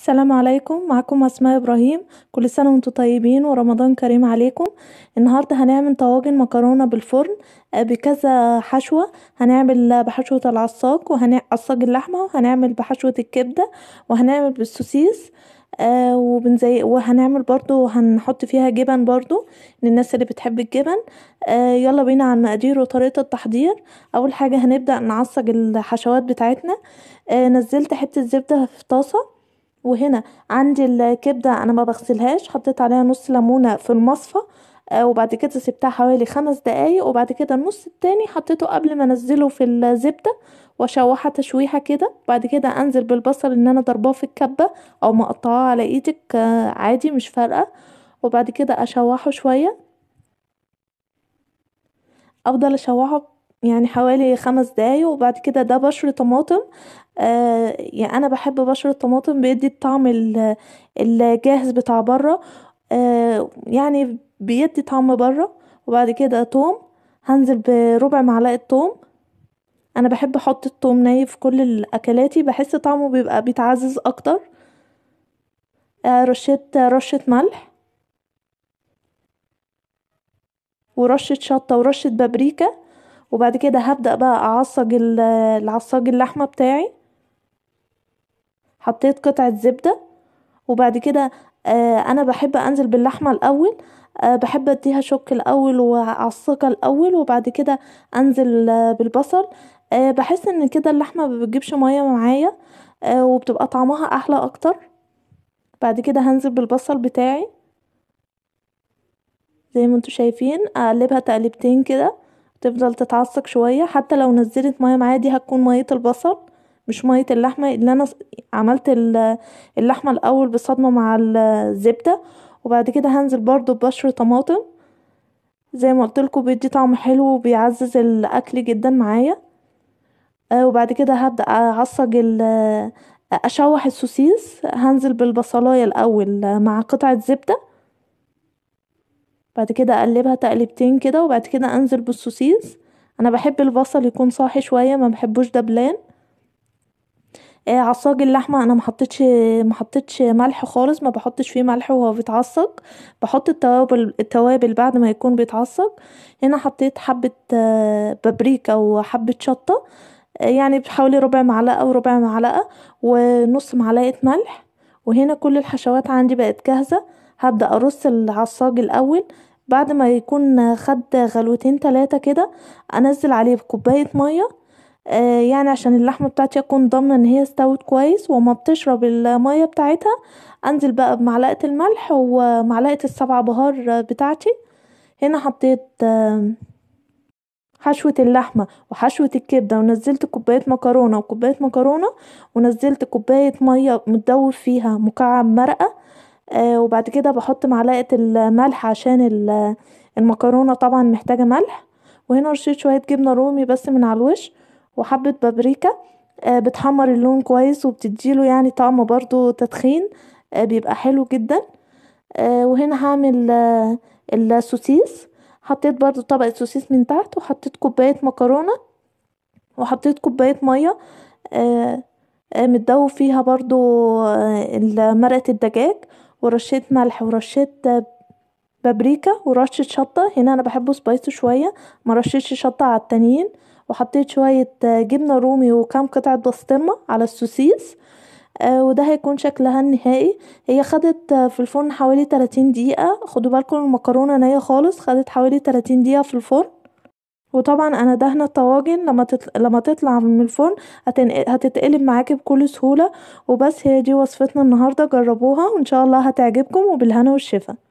السلام عليكم معكم اسماء ابراهيم كل سنه وانتم طيبين ورمضان كريم عليكم النهارده هنعمل طواجن مكرونه بالفرن آه، بكذا حشوه هنعمل بحشوه العصاق وهنعصج اللحمه وهنعمل بحشوه الكبده وهنعمل بالسوسيس آه، وبنزي وهنعمل برضو هنحط فيها جبن برضو للناس اللي بتحب الجبن آه، يلا بينا على المقادير وطريقه التحضير اول حاجه هنبدا نعصج الحشوات بتاعتنا نزلت حته زبده في طاسه وهنا عندي الكبدة أنا ما بغسلهاش حطيت عليها نص ليمونة في المصفى آه، وبعد كده سبتها حوالي خمس دقايق وبعد كده النص التاني حطيته قبل ما انزله في الزبدة واشوحها تشويحة كده بعد كده انزل بالبصل ان انا ضرباه في الكبة او مقطعاه على ايدك آه، عادي مش فارقة وبعد كده اشوحه شوية افضل اشوحه يعني حوالي خمس دقايق وبعد كده ده بشر طماطم آه يعني انا بحب بشر الطماطم بيدي الطعم الجاهز بتاع بره آه يعني بيدي طعم بره وبعد كده توم هنزل بربع معلقه توم انا بحب احط التوم ني في كل اكلاتي بحس طعمه بيبقى بيتعزز اكتر آه رشه رشه ملح ورشه شطه ورشه بابريكا وبعد كده هبدأ بقى أعصج العصاج اللحمة بتاعي حطيت قطعة زبدة وبعد كده آه أنا بحب أنزل باللحمة الأول أه بحب اديها شك الاول واعصقها الاول وبعد كده انزل أه بالبصل أه بحس ان كده اللحمه ما بتجيبش ميه معايا آه، وبتبقى طعمها احلى اكتر بعد كده هنزل بالبصل بتاعي زي ما انتوا شايفين اقلبها تقلبتين كده تفضل تتعصق شوية حتى لو نزلت مية معايا دي هتكون مية البصل مش مية اللحمة اللي انا عملت اللحمة الاول بالصدمة مع الزبدة وبعد كده هنزل برضو ببشر طماطم زي ما قلتلكوا بيدي طعم حلو وبيعزز الاكل جدا معايا آه، وبعد كده هبدأ اعصج اشوح السوسيس هنزل بالبصلاية الاول مع قطعة زبدة بعد كده اقلبها تقلبتين كده وبعد كده انزل بالسوسيس انا بحب البصل يكون صاحي شويه ما بحبوش دبلان آه، عصاج اللحمه انا محطتش, محطتش ملح خالص ما بحطش فيه ملح وهو بيتعصق بحط التوابل التوابل بعد ما يكون بيتعصق هنا حطيت حبه آه، بابريكا وحبه شطه آه، يعني بحوالي ربع معلقه وربع معلقه ونص معلقه ملح وهنا كل الحشوات عندي بقت جاهزه هبدا ارص العصاج الاول بعد ما يكون خد غلوتين تلاتة كده انزل عليه بكوبايه ميه آه، يعني عشان اللحمه بتاعتي اكون ضامنه ان هي استوت كويس وأما بتشرب الميه بتاعتها انزل بقي بمعلقه الملح ومعلقه السبع بهار بتاعتي هنا حطيت آه، حشوه اللحمه وحشوه الكبده ونزلت كوبايه مكرونه وكوبايه مكرونه ونزلت كوبايه ميه متدوب فيها مكعب مرقه آه، وبعد كده بحط معلقه الملح عشان المكرونه طبعا محتاجه ملح وهنا رشيت شويه جبنه رومي بس من على الوش وحبه بابريكا آه، بتحمر اللون كويس وبتديله يعني طعم برضو تدخين آه، بيبقى حلو جدا وهنا هعمل السوسيس حطيت برضو طبقة سوسيس من تحت وحطيت كوباية مكرونة وحطيت كوباية مية متدوب فيها برضو مرقة الدجاج ورشيت ملح ورشيت بابريكا ورشة شطة هنا أنا بحبه سبايسي شوية مرشتش شطة على التانيين وحطيت شوية جبنة رومي وكام قطعة بسطرمة على السوسيس آه، وده هيكون شكلها النهائي هي خدت في الفرن حوالي 30 دقيقة خدوا بالكم المكرونة نية خالص خدت حوالي 30 دقيقة في الفرن وطبعا انا دهنه الطواجن لما تطل... لما تطلع من الفرن هتن... هتتقلب معاكي بكل سهوله وبس هي دي وصفتنا النهارده جربوها وان شاء الله هتعجبكم وبالهنا والشفا